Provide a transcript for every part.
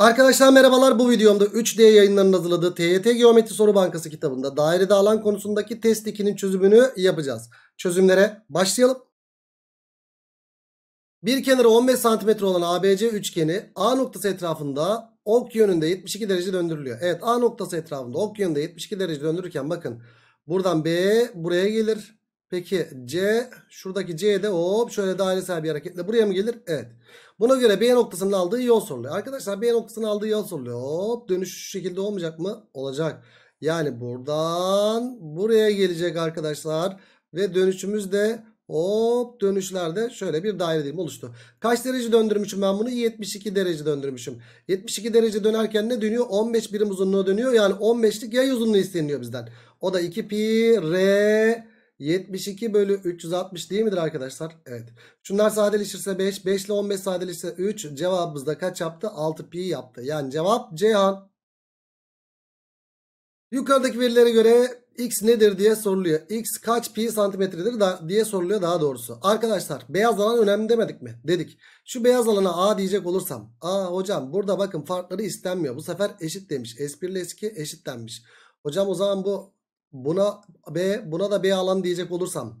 Arkadaşlar merhabalar bu videomda 3D yayınlarının hazırladığı TYT Geometri Soru Bankası kitabında dairede alan konusundaki test 2'nin çözümünü yapacağız. Çözümlere başlayalım. Bir kenarı 15 cm olan ABC üçgeni A noktası etrafında ok yönünde 72 derece döndürülüyor. Evet A noktası etrafında ok yönünde 72 derece döndürürken bakın buradan B buraya gelir. Peki C şuradaki C'de hop şöyle dairesel bir hareketle buraya mı gelir? Evet. Buna göre B noktasının aldığı yol soruluyor. Arkadaşlar B noktasının aldığı yol soruluyor. Hop dönüş şu şekilde olmayacak mı? Olacak. Yani buradan buraya gelecek arkadaşlar. Ve dönüşümüz de hop dönüşlerde şöyle bir daire dilim oluştu. Kaç derece döndürmüşüm ben bunu? 72 derece döndürmüşüm. 72 derece dönerken ne dönüyor? 15 birim uzunluğu dönüyor. Yani 15'lik yay uzunluğu isteniyor bizden. O da 2 pi r 72 bölü 360 değil midir arkadaşlar? Evet. Şunlar sadeleşirse 5. 5 ile 15 sadeleşirse 3. Cevabımız da kaç yaptı? 6 pi yaptı. Yani cevap Ceyhan. Yukarıdaki verilere göre x nedir diye soruluyor. x kaç pi santimetredir diye soruluyor daha doğrusu. Arkadaşlar beyaz alan önemli demedik mi? Dedik. Şu beyaz alana a diyecek olursam. A hocam burada bakın farkları istenmiyor. Bu sefer eşit demiş. S1 ile S2 eşit denmiş. Hocam o zaman bu Buna B, buna da B alan diyecek olursam.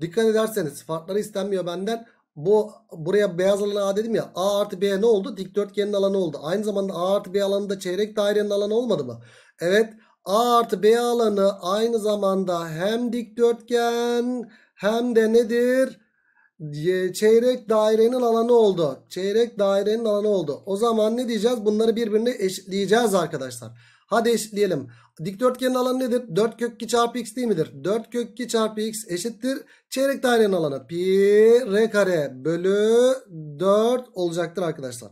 Dikkat ederseniz farkları istenmiyor benden. Bu buraya beyaz alanı A dedim ya. A artı B ne oldu? Dikdörtgenin alanı oldu. Aynı zamanda A artı B alanı da çeyrek dairenin alanı olmadı mı? Evet. A artı B alanı aynı zamanda hem dikdörtgen hem de nedir? Çeyrek dairenin alanı oldu. Çeyrek dairenin alanı oldu. O zaman ne diyeceğiz? Bunları birbirine eşitleyeceğiz arkadaşlar. Hadi eşitleyelim. Dikdörtgenin alanı nedir? 4 kök 2 çarpı x değil midir? 4 kök 2 çarpı x eşittir. Çeyrek dairenin alanı pi r kare bölü 4 olacaktır arkadaşlar.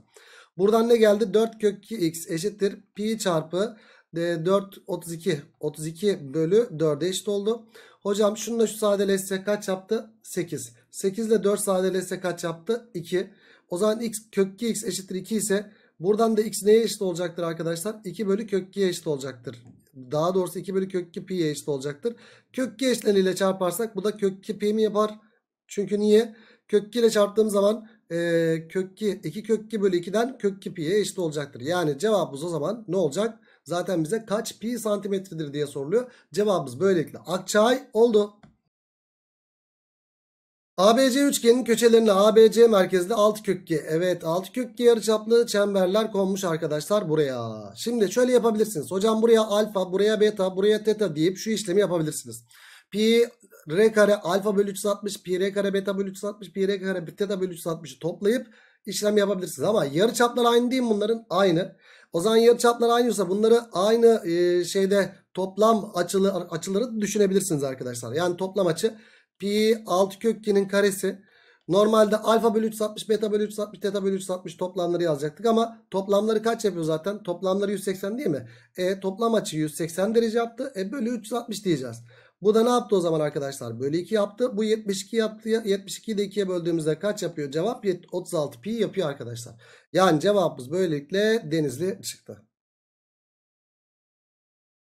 Buradan ne geldi? 4 kök 2 x eşittir. Pi çarpı 4 32 32 bölü 4'e eşit oldu. Hocam şununla şu sadeleşse kaç yaptı? 8. 8 ile 4 sadeleşse kaç yaptı? 2. O zaman x kök 2x eşittir 2 ise buradan da x neye eşit olacaktır arkadaşlar? 2 bölü kök 2'ye eşit olacaktır daha doğrusu 2 bölü kök 2 pi'ye eşit olacaktır. Kök 2 eşleniyle çarparsak bu da kök 2 pi mi yapar? Çünkü niye? Kök 2 ile çarptığım zaman e, kök 2, 2 kök 2 bölü 2'den kök 2 pi'ye eşit olacaktır. Yani cevabımız o zaman ne olacak? Zaten bize kaç pi santimetredir diye soruluyor. Cevabımız böylelikle akçay oldu. ABC üçgenin köşelerine ABC merkezli alt kökge. Evet alt kökge yarıçaplı çemberler konmuş arkadaşlar buraya. Şimdi şöyle yapabilirsiniz. Hocam buraya alfa, buraya beta, buraya teta deyip şu işlemi yapabilirsiniz. Pi r kare alfa bölü 360, pi r kare beta bölü 360, pi r kare teta bölü 360'ı toplayıp işlem yapabilirsiniz. Ama yarıçaplar aynı değil mi bunların? Aynı. O zaman yarıçaplar aynıysa bunları aynı e, şeyde toplam açılı açıları düşünebilirsiniz arkadaşlar. Yani toplam açı Pi 6 kökgenin karesi. Normalde alfa bölü 360, beta bölü 360, teta bölü 360 toplamları yazacaktık ama toplamları kaç yapıyor zaten? Toplamları 180 değil mi? E toplam açı 180 derece yaptı. E bölü 360 diyeceğiz. Bu da ne yaptı o zaman arkadaşlar? Bölü 2 yaptı. Bu 72 yaptı. 72'yi de 2'ye böldüğümüzde kaç yapıyor? Cevap 36 pi yapıyor arkadaşlar. Yani cevabımız böylelikle denizli çıktı.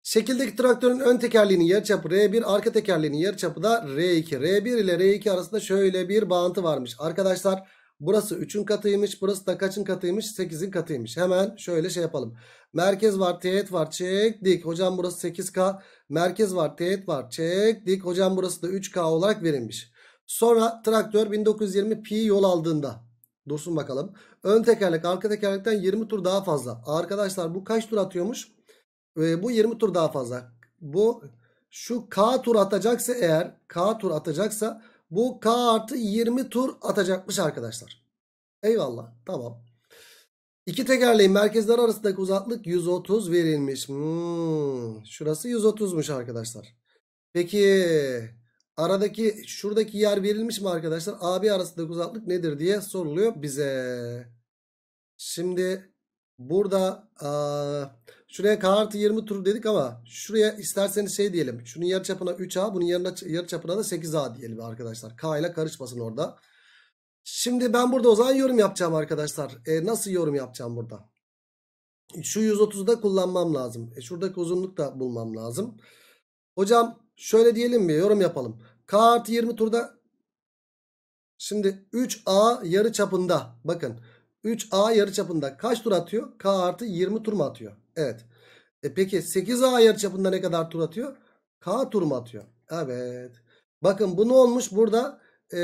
Şekildeki traktörün ön tekerleğinin yarıçapı R1, arka tekerleğinin yarıçapı da R2. R1 ile R2 arasında şöyle bir bağıntı varmış. Arkadaşlar burası 3'ün katıymış, burası da kaçın katıymış? 8'in katıymış. Hemen şöyle şey yapalım. Merkez var, teğet var, çek dik. Hocam burası 8K. Merkez var, teğet var, çek dik. Hocam burası da 3K olarak verilmiş. Sonra traktör 1920 pi yol aldığında dursun bakalım. Ön tekerlek arka tekerlekten 20 tur daha fazla. Arkadaşlar bu kaç tur atıyormuş? e, bu 20 tur daha fazla. Bu şu K tur atacaksa eğer K tur atacaksa bu K artı 20 tur atacakmış arkadaşlar. Eyvallah. Tamam. İki tekerleğin merkezler arasındaki uzaklık 130 verilmiş. Hmm, şurası 130'muş arkadaşlar. Peki aradaki şuradaki yer verilmiş mi arkadaşlar? AB arasındaki uzaklık nedir diye soruluyor bize. Şimdi burada aa, Şuraya k artı 20 tur dedik ama şuraya isterseniz şey diyelim. Şunun yarıçapına 3a bunun yarına, yarıçapına da 8a diyelim arkadaşlar. K ile karışmasın orada. Şimdi ben burada o zaman yorum yapacağım arkadaşlar. E, nasıl yorum yapacağım burada? Şu 130'u da kullanmam lazım. E, şuradaki uzunluk da bulmam lazım. Hocam şöyle diyelim mi? Yorum yapalım. K artı 20 turda şimdi 3A yarı çapında bakın 3A yarıçapında kaç tur atıyor? K artı 20 tur mu atıyor? Evet. E peki 8A yarıçapında ne kadar tur atıyor? K tur mu atıyor? Evet. Bakın bu ne olmuş? Burada e,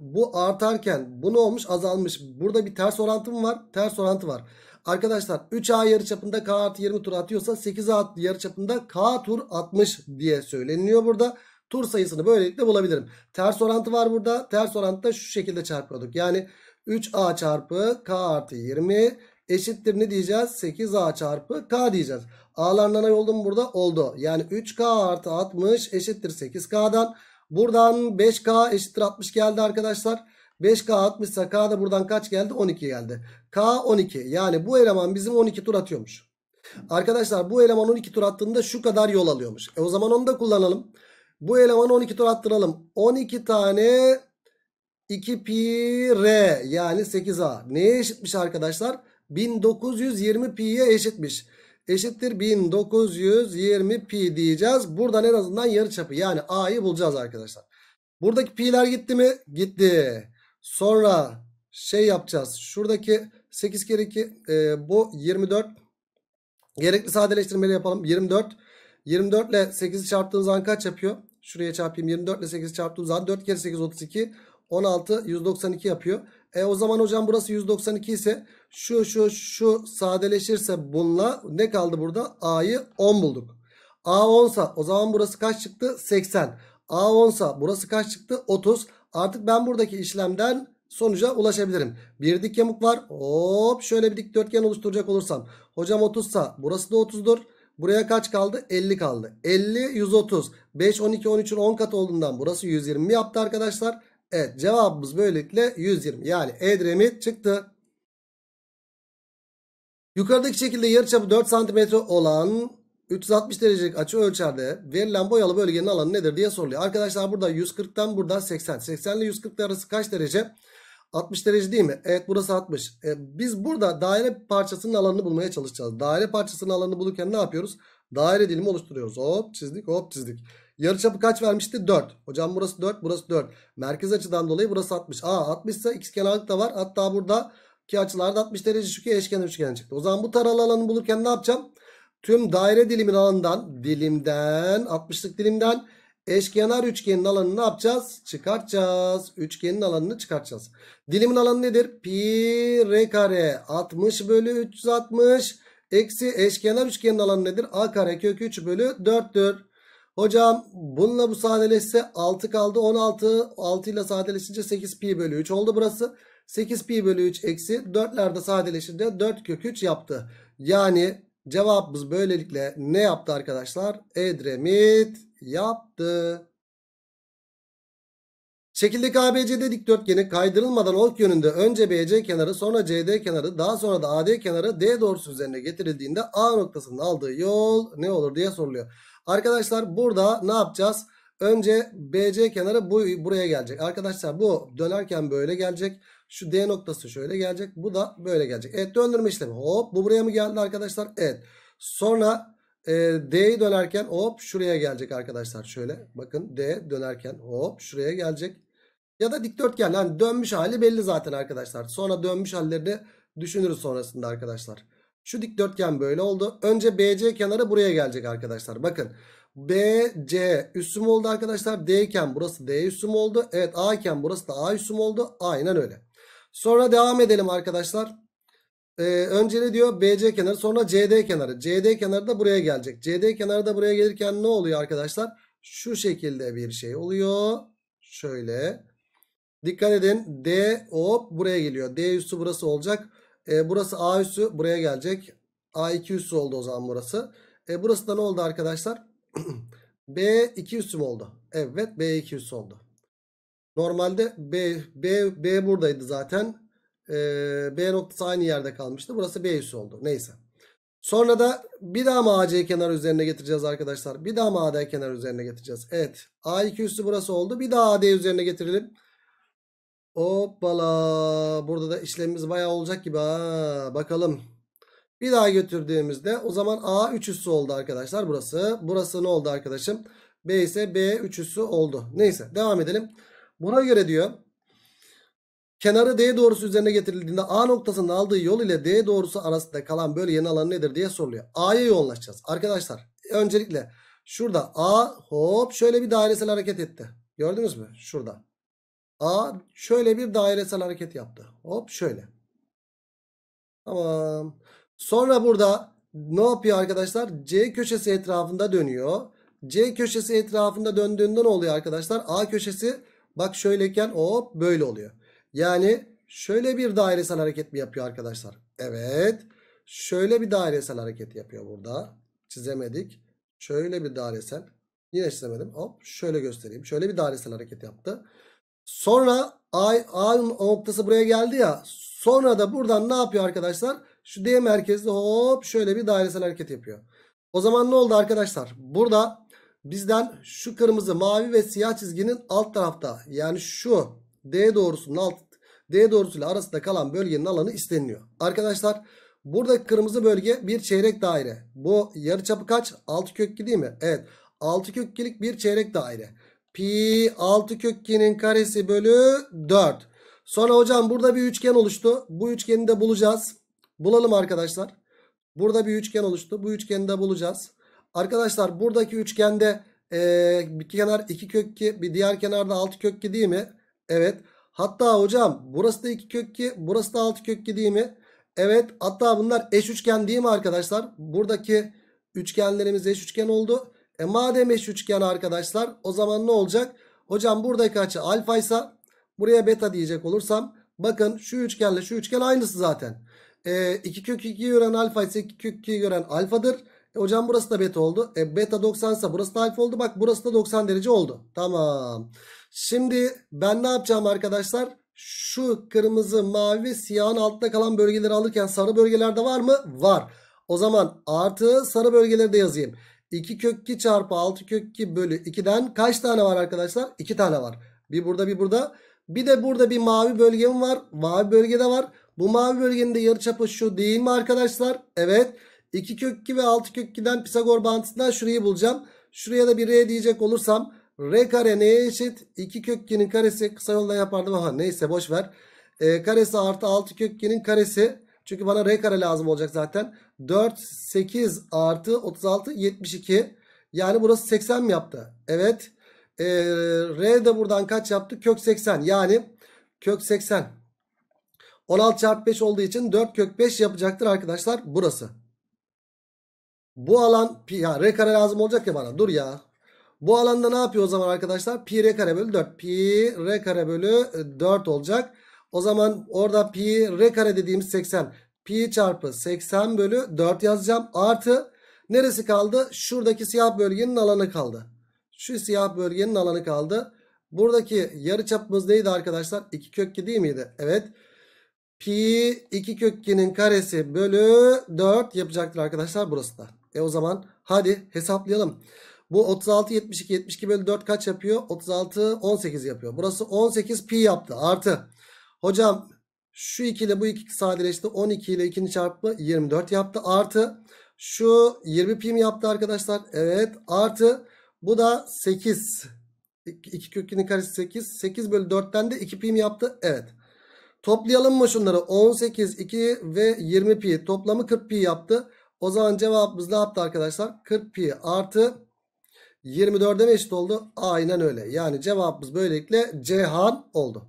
bu artarken bu ne olmuş? Azalmış. Burada bir ters orantı mı var? Ters orantı var. Arkadaşlar 3A yarıçapında K artı 20 tur atıyorsa 8A yarıçapında K tur atmış diye söyleniyor burada. Tur sayısını böylelikle bulabilirim. Ters orantı var burada. Ters orantı da şu şekilde çarpıyorduk. Yani 3a çarpı k artı 20 eşittir ne diyeceğiz? 8a çarpı k diyeceğiz. A'larından ay oldu burada? Oldu. Yani 3k artı 60 eşittir 8k'dan. Buradan 5k eşittir 60 geldi arkadaşlar. 5k 60 ise k da buradan kaç geldi? 12 geldi. K 12. Yani bu eleman bizim 12 tur atıyormuş. Arkadaşlar bu eleman 12 tur attığında şu kadar yol alıyormuş. E o zaman onu da kullanalım. Bu elemanı 12 tur attıralım. 12 tane 2 pi r yani 8a neye eşitmiş arkadaşlar? 1920 pi'ye eşitmiş. Eşittir 1920 pi diyeceğiz. Buradan en azından yarı çapı yani a'yı bulacağız arkadaşlar. Buradaki pi'ler gitti mi? Gitti. Sonra şey yapacağız. Şuradaki 8 kere 2 e, bu 24. Gerekli sadeleştirmeyi yapalım. 24. 24 ile 8'i çarptığımız zaman kaç yapıyor? Şuraya çarpayım. 24 ile 8 çarptığımız zaman 4 kere 8 32. 16 192 yapıyor. E o zaman hocam burası 192 ise şu şu şu sadeleşirse bununla ne kaldı burada? A'yı 10 bulduk. A 10 sa o zaman burası kaç çıktı? 80. A 10 sa burası kaç çıktı? 30. Artık ben buradaki işlemden sonuca ulaşabilirim. Bir dik yamuk var. Hop şöyle bir dikdörtgen oluşturacak olursam. Hocam 30 sa burası da 30'dur. Buraya kaç kaldı? 50 kaldı. 50 130. 5 12 13'ün 10 katı olduğundan burası 120 yaptı arkadaşlar. Evet cevabımız böylelikle 120. Yani Edremit çıktı. Yukarıdaki şekilde yarıçapı 4 cm olan 360 derecelik açı ölçerde verilen boyalı bölgenin alanı nedir diye soruluyor. Arkadaşlar burada 140'tan burada 80. 80 ile 140 arası kaç derece? 60 derece değil mi? Evet burası 60. E, biz burada daire parçasının alanını bulmaya çalışacağız. Daire parçasının alanını bulurken ne yapıyoruz? Daire dilimi oluşturuyoruz. Hop çizdik hop çizdik. Yarıçapı kaç vermişti? 4. Hocam burası 4 burası 4. Merkez açıdan dolayı burası 60. Aa 60 ise x kenarlık da var. Hatta burada ki açılarda 60 derece çünkü eşkenar üçgen çıktı. O zaman bu taralı alanı bulurken ne yapacağım? Tüm daire dilimin alanından dilimden 60'lık dilimden eşkenar üçgenin alanını ne yapacağız? Çıkartacağız. Üçgenin alanını çıkartacağız. Dilimin alanı nedir? Pi r kare 60 bölü 360 eksi eşkenar üçgenin alanı nedir? A kare kök 3 bölü 4'tür. Hocam bununla bu sadeleşse 6 kaldı 16. 6 ile sadeleşince 8 pi bölü 3 oldu burası. 8 pi bölü 3 eksi 4'lerde sadeleşince 4 kök 3 yaptı. Yani cevabımız böylelikle ne yaptı arkadaşlar? Edremit yaptı. Şekildeki ABCD dikdörtgeni kaydırılmadan ok yönünde önce BC kenarı sonra CD kenarı daha sonra da AD kenarı D doğrusu üzerine getirildiğinde A noktasının aldığı yol ne olur diye soruluyor. Arkadaşlar burada ne yapacağız? Önce BC kenarı bu, buraya gelecek. Arkadaşlar bu dönerken böyle gelecek. Şu D noktası şöyle gelecek. Bu da böyle gelecek. Evet döndürme işlemi. Hop bu buraya mı geldi arkadaşlar? Evet. Sonra e, D'yi dönerken hop şuraya gelecek arkadaşlar. Şöyle bakın D dönerken hop şuraya gelecek. Ya da dikdörtgen. Yani dönmüş hali belli zaten arkadaşlar. Sonra dönmüş hallerini düşünürüz sonrasında arkadaşlar. Şu dikdörtgen böyle oldu. Önce BC kenarı buraya gelecek arkadaşlar. Bakın BC üssüm oldu arkadaşlar. D iken burası D üssüm oldu. Evet A iken burası da A üssüm oldu. Aynen öyle. Sonra devam edelim arkadaşlar. Ee, önce ne diyor? BC kenarı sonra CD kenarı. CD kenarı da buraya gelecek. CD kenarı da buraya gelirken ne oluyor arkadaşlar? Şu şekilde bir şey oluyor. Şöyle. Dikkat edin. D hop buraya geliyor. D üssü burası olacak. E, burası A üssü buraya gelecek. A2 üssü oldu o zaman burası. E, burası da ne oldu arkadaşlar? B2 üssü mü oldu? Evet B2 üssü oldu. Normalde B, B, B buradaydı zaten. E, B noktası aynı yerde kalmıştı. Burası B üssü oldu. Neyse. Sonra da bir daha mı AC kenar üzerine getireceğiz arkadaşlar? Bir daha mı AD kenar üzerine getireceğiz? Evet. A2 üssü burası oldu. Bir daha AD üzerine getirelim. Hoppala. Burada da işlemimiz bayağı olacak gibi ha. Bakalım. Bir daha götürdüğümüzde o zaman A 3 üssü oldu arkadaşlar burası. Burası ne oldu arkadaşım? B ise B 3 üssü oldu. Neyse devam edelim. Buna göre diyor. Kenarı D doğrusu üzerine getirildiğinde A noktasının aldığı yol ile D doğrusu arasında kalan böyle yeni alan nedir diye soruluyor. A'ya yoğunlaşacağız. Arkadaşlar öncelikle şurada A hop şöyle bir dairesel hareket etti. Gördünüz mü? Şurada. A şöyle bir dairesel hareket yaptı. Hop şöyle. Tamam. Sonra burada ne yapıyor arkadaşlar? C köşesi etrafında dönüyor. C köşesi etrafında döndüğünde ne oluyor arkadaşlar? A köşesi bak şöyleyken hop böyle oluyor. Yani şöyle bir dairesel hareket mi yapıyor arkadaşlar? Evet. Şöyle bir dairesel hareket yapıyor burada. Çizemedik. Şöyle bir dairesel. Yine çizemedim. Hop şöyle göstereyim. Şöyle bir dairesel hareket yaptı. Sonra A, noktası buraya geldi ya. Sonra da buradan ne yapıyor arkadaşlar? Şu D merkezli hop şöyle bir dairesel hareket yapıyor. O zaman ne oldu arkadaşlar? Burada bizden şu kırmızı, mavi ve siyah çizginin alt tarafta yani şu D doğrusunun alt D doğrusuyla arasında kalan bölgenin alanı isteniliyor. Arkadaşlar burada kırmızı bölge bir çeyrek daire. Bu yarıçapı kaç? 6 kökli değil mi? Evet. 6 köklilik bir çeyrek daire. Pi 6 kökkenin karesi bölü 4. Sonra hocam burada bir üçgen oluştu. Bu üçgeni de bulacağız. Bulalım arkadaşlar. Burada bir üçgen oluştu. Bu üçgeni de bulacağız. Arkadaşlar buradaki üçgende e, bir kenar 2 kökki bir diğer kenarda 6 kökki değil mi? Evet. Hatta hocam burası da 2 kökki burası da 6 kökki değil mi? Evet. Hatta bunlar eş üçgen değil mi arkadaşlar? Buradaki üçgenlerimiz eş üçgen oldu. E madem eş üçgen arkadaşlar o zaman ne olacak? Hocam buradaki açı alfa ise buraya beta diyecek olursam bakın şu üçgenle şu üçgen aynısı zaten. E, 2 kök 2'yi gören alfa ise 2 kök 2'yi gören alfadır. E, hocam burası da beta oldu. E, beta 90 ise burası da alfa oldu. Bak burası da 90 derece oldu. Tamam. Şimdi ben ne yapacağım arkadaşlar? Şu kırmızı, mavi ve siyahın altta kalan bölgeleri alırken sarı bölgelerde var mı? Var. O zaman artı sarı bölgeleri de yazayım. 2 kök 2 çarpı 6 kök 2 bölü 2'den kaç tane var arkadaşlar? 2 tane var. Bir burada bir burada. Bir de burada bir mavi bölgem var. Mavi bölgede var. Bu mavi bölgenin de yarıçapı şu değil mi arkadaşlar? Evet. 2 kök 2 ve 6 kök 2'den Pisagor bağıntısından şurayı bulacağım. Şuraya da bir r diyecek olursam r kare neye eşit? 2 kök 2'nin karesi kısa yoldan yapardım ama neyse boş ver. E, karesi artı 6 kök 2'nin karesi çünkü bana R kare lazım olacak zaten. 4, 8 artı 36, 72. Yani burası 80 mi yaptı? Evet. Ee, R de buradan kaç yaptı? Kök 80. Yani kök 80. 16 çarpı 5 olduğu için 4 kök 5 yapacaktır arkadaşlar. Burası. Bu alan ya R kare lazım olacak ya bana. Dur ya. Bu alanda ne yapıyor o zaman arkadaşlar? Pi R kare bölü 4. Pi R kare bölü 4 olacak. O zaman orada pi r kare dediğimiz 80. Pi çarpı 80 bölü 4 yazacağım. Artı neresi kaldı? Şuradaki siyah bölgenin alanı kaldı. Şu siyah bölgenin alanı kaldı. Buradaki yarı çapımız neydi arkadaşlar? 2 kök 2 değil miydi? Evet. Pi 2 kök 2'nin karesi bölü 4 yapacaktır arkadaşlar burası da. E o zaman hadi hesaplayalım. Bu 36 72 72 bölü 4 kaç yapıyor? 36 18 yapıyor. Burası 18 pi yaptı artı. Hocam şu 2 ile bu 2 sadeleşti. 12 ile 2'nin çarpımı 24 yaptı. Artı şu 20 pi mi yaptı arkadaşlar? Evet. Artı bu da 8. 2 kökünün karesi 8. 8 bölü 4'ten de 2 pi mi yaptı? Evet. Toplayalım mı şunları? 18, 2 ve 20 pi. Toplamı 40 pi yaptı. O zaman cevabımız ne yaptı arkadaşlar? 40 pi artı 24'e mi eşit oldu? Aynen öyle. Yani cevabımız böylelikle Cihan oldu.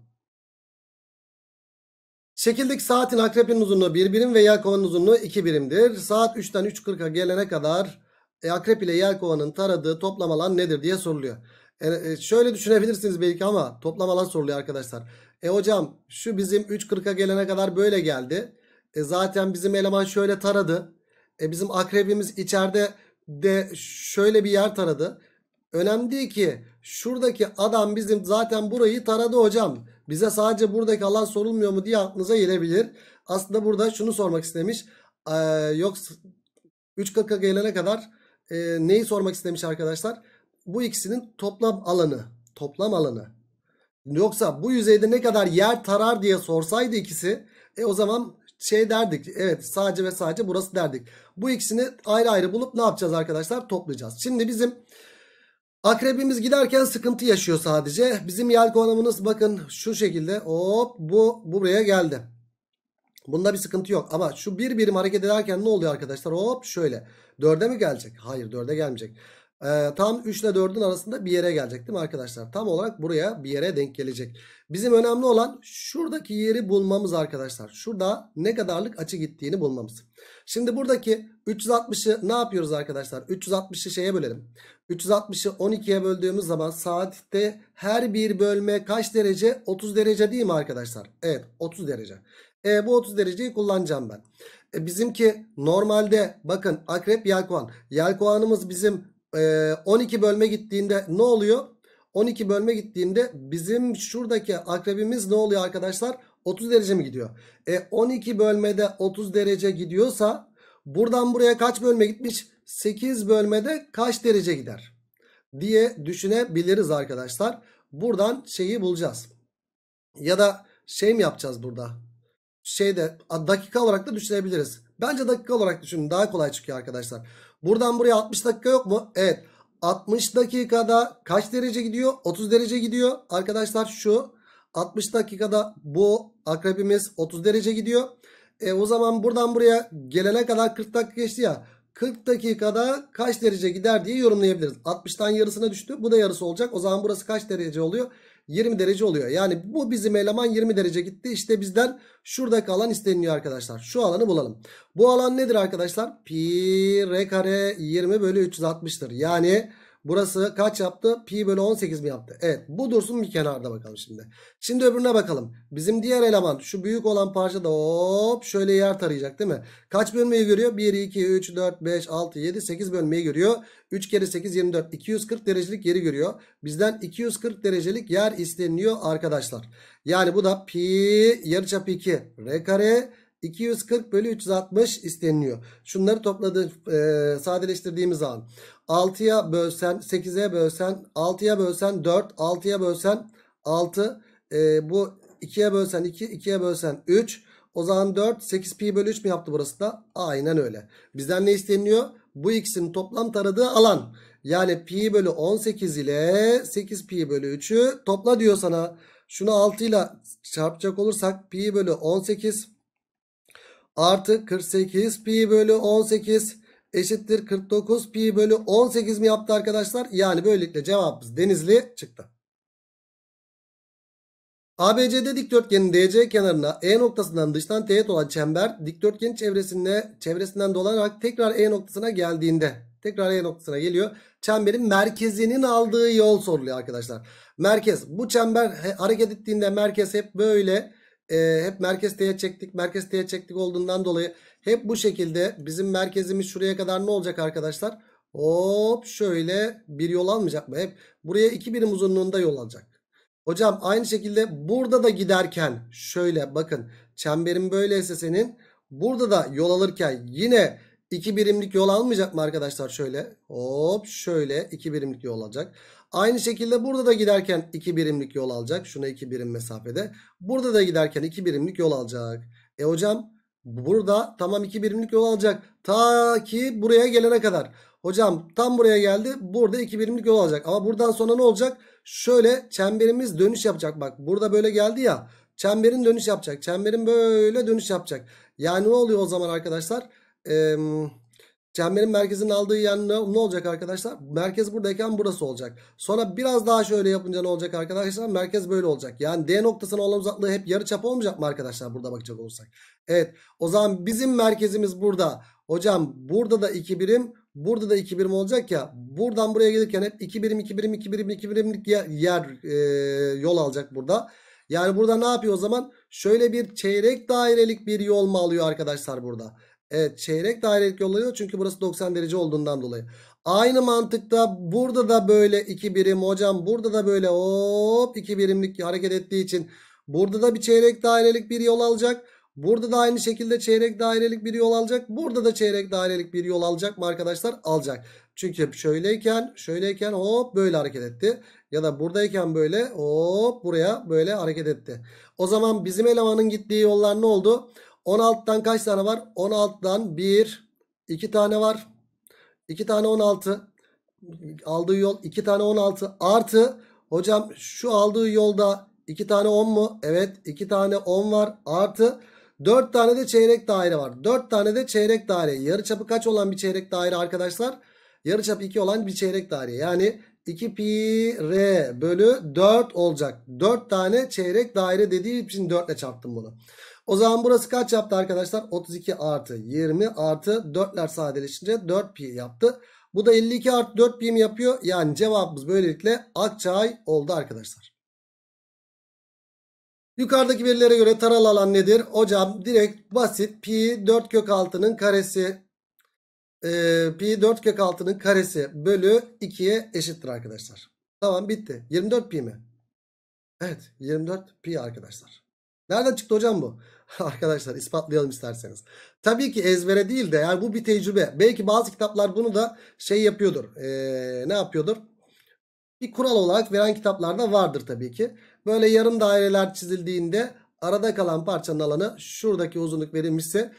Şekildeki saatin akrepenin uzunluğu 1 birim ve yelkovanın uzunluğu 2 birimdir. Saat 3'ten 3.40'a gelene kadar e, akrep ile yelkovanın taradığı toplam alan nedir diye soruluyor. E, e, şöyle düşünebilirsiniz belki ama toplam alan soruluyor arkadaşlar. E hocam şu bizim 3.40'a gelene kadar böyle geldi. E, zaten bizim eleman şöyle taradı. E, bizim akrebimiz içeride de şöyle bir yer taradı. Önemli değil ki şuradaki adam bizim zaten burayı taradı hocam. Bize sadece buradaki alan sorulmuyor mu diye aklınıza gelebilir. Aslında burada şunu sormak istemiş. Ee, yok 3 kaka gelene kadar e, neyi sormak istemiş arkadaşlar? Bu ikisinin toplam alanı. Toplam alanı. Yoksa bu yüzeyde ne kadar yer tarar diye sorsaydı ikisi e o zaman şey derdik. Evet sadece ve sadece burası derdik. Bu ikisini ayrı ayrı bulup ne yapacağız arkadaşlar? Toplayacağız. Şimdi bizim Akrebimiz giderken sıkıntı yaşıyor sadece. Bizim yelkovanımız bakın şu şekilde hop bu buraya geldi. Bunda bir sıkıntı yok. Ama şu bir birim hareket ederken ne oluyor arkadaşlar? Hop şöyle. Dörde mi gelecek? Hayır dörde gelmeyecek e, tam 3 ile 4'ün arasında bir yere gelecek değil mi arkadaşlar? Tam olarak buraya bir yere denk gelecek. Bizim önemli olan şuradaki yeri bulmamız arkadaşlar. Şurada ne kadarlık açı gittiğini bulmamız. Şimdi buradaki 360'ı ne yapıyoruz arkadaşlar? 360'ı şeye bölelim. 360'ı 12'ye böldüğümüz zaman saatte her bir bölme kaç derece? 30 derece değil mi arkadaşlar? Evet 30 derece. E, bu 30 dereceyi kullanacağım ben. E, bizimki normalde bakın akrep yelkovan. Yelkovanımız bizim 12 bölme gittiğinde ne oluyor? 12 bölme gittiğinde bizim şuradaki akrebimiz ne oluyor arkadaşlar? 30 derece mi gidiyor? E 12 bölmede 30 derece gidiyorsa buradan buraya kaç bölme gitmiş? 8 bölmede kaç derece gider? Diye düşünebiliriz arkadaşlar. Buradan şeyi bulacağız. Ya da şey mi yapacağız burada? Şeyde dakika olarak da düşünebiliriz. Bence dakika olarak düşünün daha kolay çıkıyor arkadaşlar. Buradan buraya 60 dakika yok mu? Evet. 60 dakikada kaç derece gidiyor? 30 derece gidiyor. Arkadaşlar şu 60 dakikada bu akrebimiz 30 derece gidiyor. E, o zaman buradan buraya gelene kadar 40 dakika geçti ya. 40 dakikada kaç derece gider diye yorumlayabiliriz. 60'tan yarısına düştü. Bu da yarısı olacak. O zaman burası kaç derece oluyor? 20 derece oluyor. Yani bu bizim eleman 20 derece gitti. İşte bizden şuradaki alan isteniliyor arkadaşlar. Şu alanı bulalım. Bu alan nedir arkadaşlar? Pi r kare 20 bölü 360'tır. Yani... Burası kaç yaptı? Pi bölü 18 mi yaptı? Evet bu dursun bir kenarda bakalım şimdi. Şimdi öbürüne bakalım. Bizim diğer eleman şu büyük olan parça da hop şöyle yer tarayacak değil mi? Kaç bölmeyi görüyor? 1, 2, 3, 4, 5, 6, 7, 8 bölmeyi görüyor. 3 kere 8 24 240 derecelik yeri görüyor. Bizden 240 derecelik yer isteniyor arkadaşlar. Yani bu da pi yarıçapı 2 r kare 240 bölü 360 isteniliyor. Şunları topladı e, sadeleştirdiğimiz zaman. 6'ya bölsen 8'e bölsen 6'ya bölsen 4 6'ya bölsen 6 e, bu 2'ye bölsen 2 2'ye bölsen 3 o zaman 4 8 pi bölü 3 mi yaptı burası da aynen öyle bizden ne isteniyor bu ikisinin toplam taradığı alan yani pi bölü 18 ile 8 pi bölü 3'ü topla diyor sana şunu 6 ile çarpacak olursak pi bölü 18 artı 48 pi bölü 18 eşittir 49 pi bölü 18 mi yaptı arkadaşlar? Yani böylelikle cevabımız denizli çıktı. ABCD dikdörtgenin DC kenarına E noktasından dıştan teğet olan çember dikdörtgenin çevresinde çevresinden dolanarak tekrar E noktasına geldiğinde tekrar E noktasına geliyor. Çemberin merkezinin aldığı yol soruluyor arkadaşlar. Merkez bu çember hareket ettiğinde merkez hep böyle e, hep merkez teğet çektik merkez teğet çektik olduğundan dolayı hep bu şekilde bizim merkezimiz şuraya kadar ne olacak arkadaşlar? Hop şöyle bir yol almayacak mı? Hep buraya iki birim uzunluğunda yol alacak. Hocam aynı şekilde burada da giderken şöyle bakın çemberin böyleyse senin burada da yol alırken yine iki birimlik yol almayacak mı arkadaşlar şöyle? Hop şöyle iki birimlik yol alacak. Aynı şekilde burada da giderken iki birimlik yol alacak. Şuna iki birim mesafede. Burada da giderken iki birimlik yol alacak. E hocam Burada tamam 2 birimlik yol alacak. Ta ki buraya gelene kadar. Hocam tam buraya geldi. Burada 2 birimlik yol alacak. Ama buradan sonra ne olacak? Şöyle çemberimiz dönüş yapacak. Bak burada böyle geldi ya. Çemberin dönüş yapacak. Çemberin böyle dönüş yapacak. Yani ne oluyor o zaman arkadaşlar? Eee... Çemberin merkezinin aldığı yer ne, ne olacak arkadaşlar? Merkez buradayken burası olacak. Sonra biraz daha şöyle yapınca ne olacak arkadaşlar? Merkez böyle olacak. Yani D noktasına olan uzaklığı hep yarı çap olmayacak mı arkadaşlar? Burada bakacak olursak. Evet o zaman bizim merkezimiz burada. Hocam burada da 2 birim burada da 2 birim olacak ya. Buradan buraya gelirken hep 2 birim 2 birim 2 birim 2 birimlik yer, yer e, yol alacak burada. Yani burada ne yapıyor o zaman? Şöyle bir çeyrek dairelik bir yol mu alıyor arkadaşlar burada? Evet çeyrek dairelik yollanıyor çünkü burası 90 derece olduğundan dolayı. Aynı mantıkta burada da böyle 2 birim hocam burada da böyle hop 2 birimlik hareket ettiği için burada da bir çeyrek dairelik bir yol alacak. Burada da aynı şekilde çeyrek dairelik bir yol alacak. Burada da çeyrek dairelik bir yol alacak mı arkadaşlar? Alacak. Çünkü şöyleyken şöyleyken hop böyle hareket etti. Ya da buradayken böyle hop buraya böyle hareket etti. O zaman bizim elemanın gittiği yollar Ne oldu? 16'dan kaç tane var? 16'dan 1, 2 tane var. 2 tane 16. Aldığı yol 2 tane 16 artı hocam şu aldığı yolda 2 tane 10 mu? Evet 2 tane 10 var artı 4 tane de çeyrek daire var. 4 tane de çeyrek daire. Yarı çapı kaç olan bir çeyrek daire arkadaşlar? Yarı çapı 2 olan bir çeyrek daire. Yani 2 pi r bölü 4 olacak. 4 tane çeyrek daire dediği için 4 ile çarptım bunu. O zaman burası kaç yaptı arkadaşlar? 32 artı 20 artı 4'ler sadeleşince 4 pi yaptı. Bu da 52 artı 4 pi mi yapıyor? Yani cevabımız böylelikle Akçay oldu arkadaşlar. Yukarıdaki verilere göre taralı alan nedir? Hocam direkt basit pi 4 kök altının karesi e, pi 4 kök altının karesi bölü 2'ye eşittir arkadaşlar. Tamam bitti. 24 pi mi? Evet 24 pi arkadaşlar. Nereden çıktı hocam bu? Arkadaşlar ispatlayalım isterseniz. Tabii ki ezbere değil de yani bu bir tecrübe. Belki bazı kitaplar bunu da şey yapıyordur. Ee, ne yapıyordur? Bir kural olarak veren kitaplarda vardır tabii ki. Böyle yarım daireler çizildiğinde arada kalan parçanın alanı şuradaki uzunluk verilmişse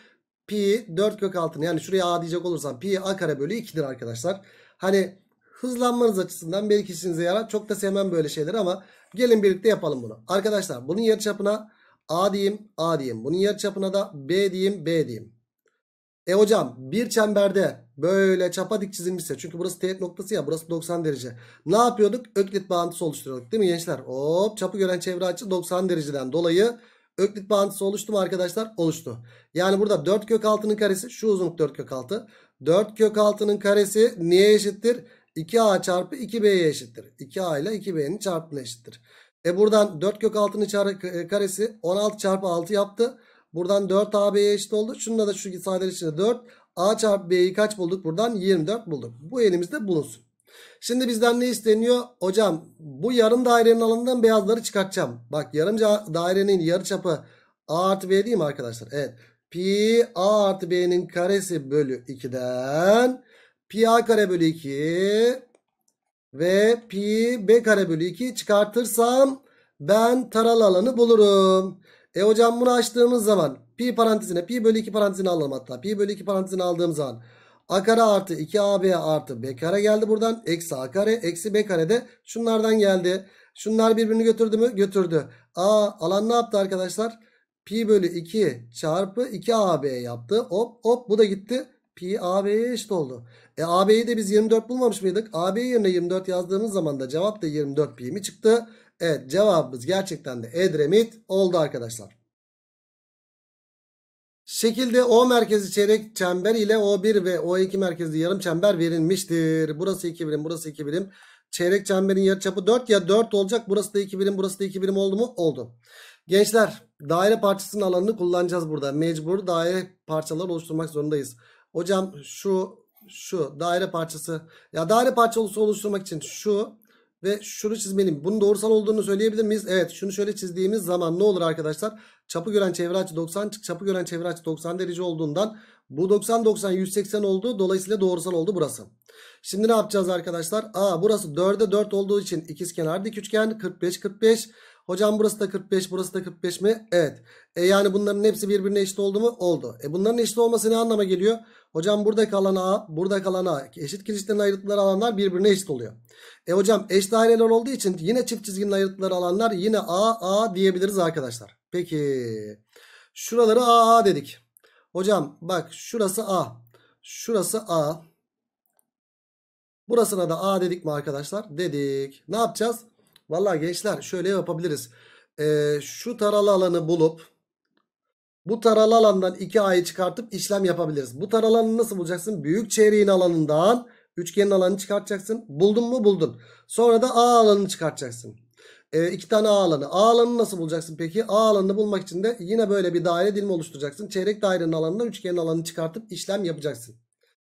pi 4 kök altını yani şuraya a diyecek olursam pi a kare bölü 2'dir arkadaşlar. Hani hızlanmanız açısından belki işinize yarar. Çok da sevmem böyle şeyleri ama gelin birlikte yapalım bunu. Arkadaşlar bunun yarıçapına A diyeyim A diyeyim. Bunun yarıçapına da B diyeyim B diyeyim. E hocam bir çemberde böyle çapa dik çizilmişse çünkü burası teğet noktası ya burası 90 derece. Ne yapıyorduk? Öklit bağıntısı oluşturuyorduk değil mi gençler? Hop çapı gören çevre açı 90 dereceden dolayı öklit bağıntısı oluştu mu arkadaşlar? Oluştu. Yani burada 4 kök 6'nın karesi şu uzunluk 4 kök 6. 4 kök 6'nın karesi niye eşittir? 2a çarpı 2b'ye eşittir. 2a ile 2b'nin çarpımına eşittir. E buradan 4 kök 6'nın e, karesi 16 çarpı 6 yaptı. Buradan 4 AB'ye eşit oldu. Şununla da şu sadeleşince içinde 4. A çarpı B'yi kaç bulduk? Buradan 24 bulduk. Bu elimizde bulunsun. Şimdi bizden ne isteniyor? Hocam bu yarım dairenin alanından beyazları çıkartacağım. Bak yarım dairenin yarı çapı A artı B değil mi arkadaşlar? Evet. Pi A artı B'nin karesi bölü 2'den pi A kare bölü 2 ve pi b kare bölü 2 çıkartırsam ben taralı alanı bulurum. E hocam bunu açtığımız zaman pi parantezine pi bölü 2 parantezine alalım hatta. Pi bölü 2 parantezine aldığım zaman a kare artı 2ab artı b kare geldi buradan. Eksi a kare eksi b kare de şunlardan geldi. Şunlar birbirini götürdü mü? Götürdü. A alan ne yaptı arkadaşlar? Pi bölü 2 çarpı 2ab yaptı. Hop hop bu da gitti. Pi ab'ye eşit oldu. E AB'yi de biz 24 bulmamış mıydık? AB yerine 24 yazdığımız zaman da cevap da 24 pi mi çıktı? Evet cevabımız gerçekten de Edremit oldu arkadaşlar. Şekilde O merkezi çeyrek çember ile O1 ve O2 merkezli yarım çember verilmiştir. Burası 2 birim, burası 2 birim. Çeyrek çemberin yarıçapı 4 ya 4 olacak. Burası da 2 birim, burası da 2 birim oldu mu? Oldu. Gençler daire parçasının alanını kullanacağız burada. Mecbur daire parçaları oluşturmak zorundayız. Hocam şu şu daire parçası. Ya daire parçası oluşturmak için şu ve şunu çizmeliyim. Bunun doğrusal olduğunu söyleyebilir miyiz? Evet şunu şöyle çizdiğimiz zaman ne olur arkadaşlar? Çapı gören çevre açı 90 çapı gören çevre açı 90 derece olduğundan bu 90 90 180 oldu. Dolayısıyla doğrusal oldu burası. Şimdi ne yapacağız arkadaşlar? Aa burası 4'e 4 olduğu için ikizkenar dik üçgen 45 45. Hocam burası da 45 burası da 45 mi? Evet. E yani bunların hepsi birbirine eşit oldu mu? Oldu. E bunların eşit olması ne anlama geliyor? Hocam burada kalan A, burada kalan A. Eşit kirişlerin ayırdıkları alanlar birbirine eşit oluyor. E hocam eş daireler olduğu için yine çift çizginin ayırdıkları alanlar yine A, A diyebiliriz arkadaşlar. Peki. Şuraları A, A dedik. Hocam bak şurası A. Şurası A. Burasına da A dedik mi arkadaşlar? Dedik. Ne yapacağız? Valla gençler şöyle yapabiliriz. Ee, şu taralı alanı bulup bu taralı alandan 2a'yı çıkartıp işlem yapabiliriz. Bu taralı alanı nasıl bulacaksın? Büyük çeyreğin alanından üçgenin alanını çıkartacaksın. Buldun mu? Buldun. Sonra da A alanını çıkartacaksın. E, iki tane A alanı. A alanını nasıl bulacaksın peki? A alanını bulmak için de yine böyle bir daire dilimi oluşturacaksın. Çeyrek dairenin alanından üçgenin alanını çıkartıp işlem yapacaksın.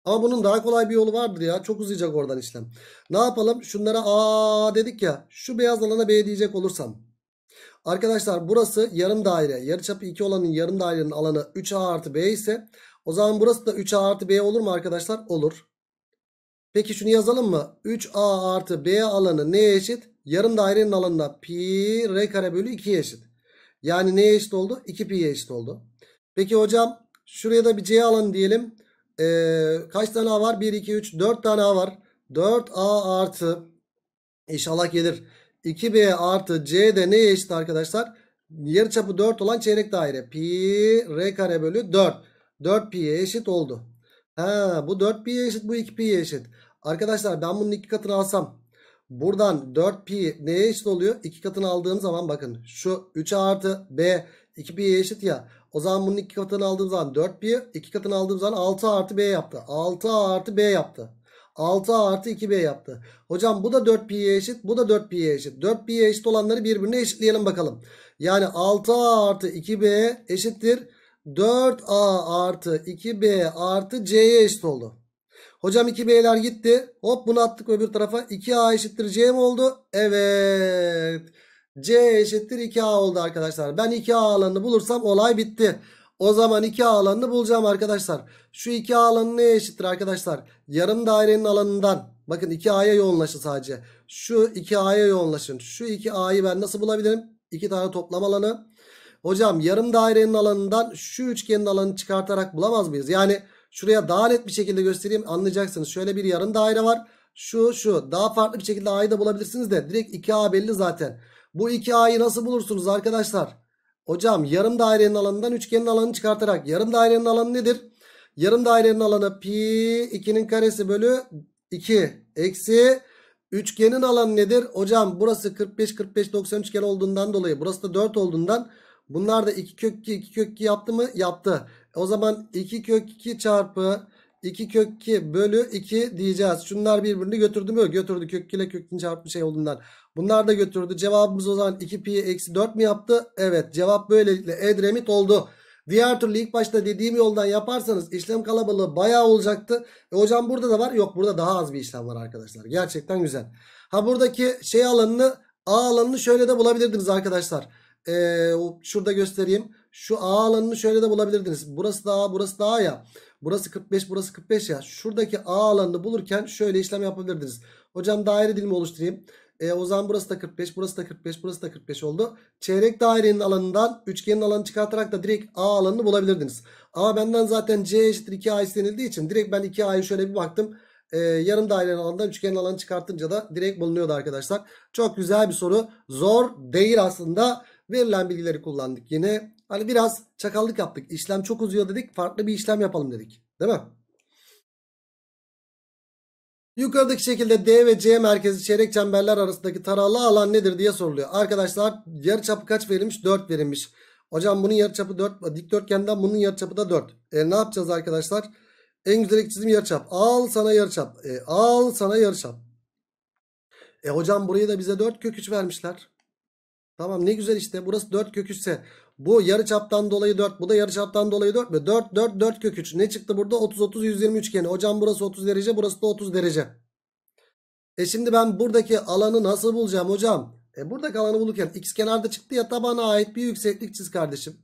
Ama bunun daha kolay bir yolu vardır ya. Çok uzayacak oradan işlem. Ne yapalım? Şunlara A dedik ya. Şu beyaz alana B diyecek olursam. Arkadaşlar burası yarım daire. Yarıçapı 2 olanın yarım dairenin alanı 3A artı B ise o zaman burası da 3A artı B olur mu arkadaşlar? Olur. Peki şunu yazalım mı? 3A artı B alanı neye eşit? Yarım dairenin alanına pi r kare bölü 2'ye eşit. Yani neye eşit oldu? 2 pi'ye eşit oldu. Peki hocam şuraya da bir C alanı diyelim. Ee, kaç tane A var? 1, 2, 3, 4 tane A var. 4A artı inşallah gelir. 2b artı c de neye eşit arkadaşlar? Yarıçapı 4 olan çeyrek daire. Pi r kare bölü 4. 4 pi'ye eşit oldu. Ha, bu 4 pi'ye eşit bu 2 pi'ye eşit. Arkadaşlar ben bunun iki katını alsam. Buradan 4 pi neye eşit oluyor? 2 katını aldığım zaman bakın. Şu 3 artı b 2 pi'ye eşit ya. O zaman bunun iki katını aldığım zaman 4 pi 2 katını aldığım zaman 6 artı b yaptı. 6 artı b yaptı. 6A artı 2B yaptı. Hocam bu da 4P'ye eşit. Bu da 4P'ye eşit. 4P'ye eşit olanları birbirine eşitleyelim bakalım. Yani 6A artı 2B eşittir. 4A artı 2B artı C'ye eşit oldu. Hocam 2B'ler gitti. Hop bunu attık öbür tarafa. 2A eşittir C mi oldu? Evet. C eşittir 2A oldu arkadaşlar. Ben 2A alanını bulursam olay bitti. O zaman 2 alanını bulacağım arkadaşlar. Şu 2A alanı neye eşittir arkadaşlar? Yarım dairenin alanından. Bakın 2A'ya yoğunlaşın sadece. Şu 2A'ya yoğunlaşın. Şu 2A'yı ben nasıl bulabilirim? 2 tane toplam alanı. Hocam yarım dairenin alanından şu üçgenin alanını çıkartarak bulamaz mıyız? Yani şuraya daha net bir şekilde göstereyim anlayacaksınız. Şöyle bir yarım daire var. Şu şu daha farklı bir şekilde A'yı da bulabilirsiniz de direkt 2A belli zaten. Bu 2A'yı nasıl bulursunuz arkadaşlar? Hocam yarım dairenin alanından üçgenin alanını çıkartarak yarım dairenin alanı nedir? Yarım dairenin alanı pi 2'nin karesi bölü 2 eksi üçgenin alanı nedir? Hocam burası 45 45 90 üçgen olduğundan dolayı burası da 4 olduğundan bunlar da 2 kök 2 2 kök 2 yaptı mı? Yaptı. E o zaman 2 kök 2 çarpı 2 kök 2 bölü 2 diyeceğiz. Şunlar birbirini götürdü mü? Götürdü. Kök 2 ile kök 2'nin çarpımı şey olduğundan. Bunlar da götürdü. Cevabımız o zaman 2 pi eksi 4 mi yaptı? Evet. Cevap böylelikle Edremit oldu. Diğer türlü ilk başta dediğim yoldan yaparsanız işlem kalabalığı bayağı olacaktı. E hocam burada da var. Yok burada daha az bir işlem var arkadaşlar. Gerçekten güzel. Ha buradaki şey alanını A alanını şöyle de bulabilirdiniz arkadaşlar. Ee, şurada göstereyim. Şu A alanını şöyle de bulabilirdiniz. Burası da A burası da A ya. Burası 45 burası 45 ya. Şuradaki A alanını bulurken şöyle işlem yapabilirdiniz. Hocam daire dilimi oluşturayım. E, o zaman burası da 45 burası da 45 burası da 45 oldu. Çeyrek dairenin alanından üçgenin alanını çıkartarak da direkt A alanını bulabilirdiniz. Ama benden zaten C eşittir 2A istenildiği için direkt ben 2A'yı şöyle bir baktım e, yarım dairenin alanından üçgenin alanını çıkartınca da direkt bulunuyordu arkadaşlar. Çok güzel bir soru. Zor değil aslında. Verilen bilgileri kullandık yine. Hani biraz çakallık yaptık. İşlem çok uzuyor dedik. Farklı bir işlem yapalım dedik. Değil mi? Yukarıdaki şekilde D ve C merkezi çeyrek çemberler arasındaki taralı alan nedir diye soruluyor. Arkadaşlar yarıçapı kaç verilmiş? 4 verilmiş. Hocam bunun yarıçapı 4 dikdörtgenden bunun yarıçapı da 4. E ne yapacağız arkadaşlar? En güzel çizim yarıçap. Al sana yarıçap. E, al sana yarıçap. E hocam burayı da bize 4 kök 3 vermişler. Tamam ne güzel işte. Burası 4 kök 3 ise bu yarı çaptan dolayı 4. Bu da yarı çaptan dolayı 4 mü? 4 4 4 kök 3. Ne çıktı burada? 30 30 120 üçgeni. Hocam burası 30 derece, burası da 30 derece. E şimdi ben buradaki alanı nasıl bulacağım hocam? E buradaki alanı bulurken x kenarda çıktı ya tabana ait bir yükseklik çiz kardeşim.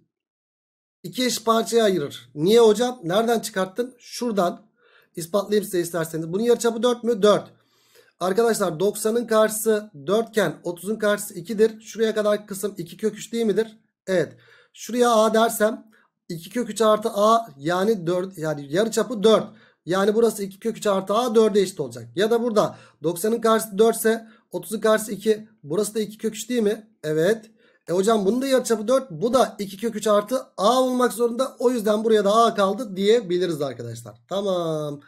İki eş parçaya ayırır. Niye hocam? Nereden çıkarttın? Şuradan. Ispatlayayım size isterseniz. Bunun yarıçapı 4 mü? 4. Arkadaşlar 90'ın karşısı 4 iken 30'un karşısı 2'dir. Şuraya kadar kısım 2 kök 3 değil midir? Evet. Şuraya A dersem 2 kök 3 artı A yani 4 yani yarı çapı 4. Yani burası 2 kök 3 artı A 4'e eşit olacak. Ya da burada 90'ın karşısı 4 ise 30'un karşısı 2. Burası da 2 kök 3 değil mi? Evet. E hocam bunun da yarıçapı 4. Bu da 2 kök 3 artı A olmak zorunda. O yüzden buraya da A kaldı diyebiliriz arkadaşlar. Tamam.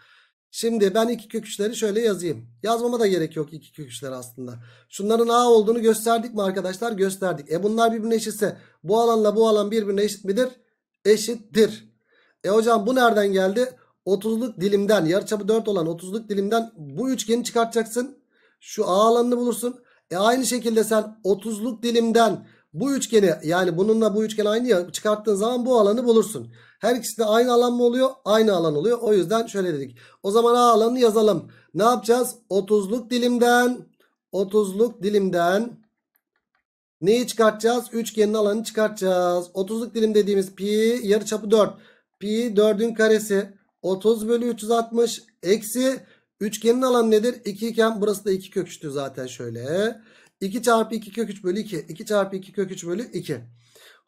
Şimdi ben iki kök şöyle yazayım. Yazmama da gerek yok iki kök aslında. Şunların A olduğunu gösterdik mi arkadaşlar? Gösterdik. E bunlar birbirine eşitse bu alanla bu alan birbirine eşit midir? Eşittir. E hocam bu nereden geldi? 30'luk dilimden yarıçapı 4 olan 30'luk dilimden bu üçgeni çıkartacaksın. Şu A alanını bulursun. E aynı şekilde sen 30'luk dilimden bu üçgeni yani bununla bu üçgen aynı ya çıkarttığın zaman bu alanı bulursun. Her ikisi de aynı alan mı oluyor? Aynı alan oluyor. O yüzden şöyle dedik. O zaman A alanını yazalım. Ne yapacağız? 30'luk dilimden 30'luk dilimden neyi çıkartacağız? Üçgenin alanını çıkartacağız. 30'luk dilim dediğimiz pi yarıçapı 4. Pi 4'ün karesi 30 bölü 360 eksi Üçgenin alanı nedir? 2 iken burası da 2 köküçtü zaten şöyle. 2 çarpı 2 kök 3 bölü 2. 2 çarpı 2 kök 3 bölü 2.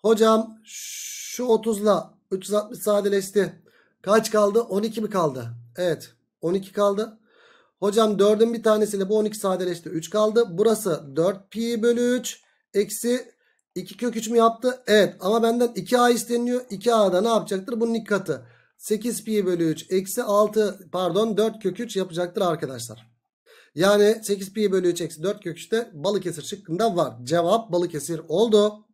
Hocam şu 30 ile 360 sadeleşti. Kaç kaldı? 12 mi kaldı? Evet 12 kaldı. Hocam 4'ün bir tanesiyle bu 12 sadeleşti. 3 kaldı. Burası 4 pi bölü 3 eksi 2 kök 3 mü yaptı? Evet ama benden 2a isteniyor. 2a'da ne yapacaktır? Bunun iki katı. 8 pi bölü 3 eksi 6 pardon 4 kök 3 yapacaktır arkadaşlar. Yani 8 pi bölü 3 eksi 4 kök 3'te Balıkesir şıkkında var. Cevap Balıkesir oldu.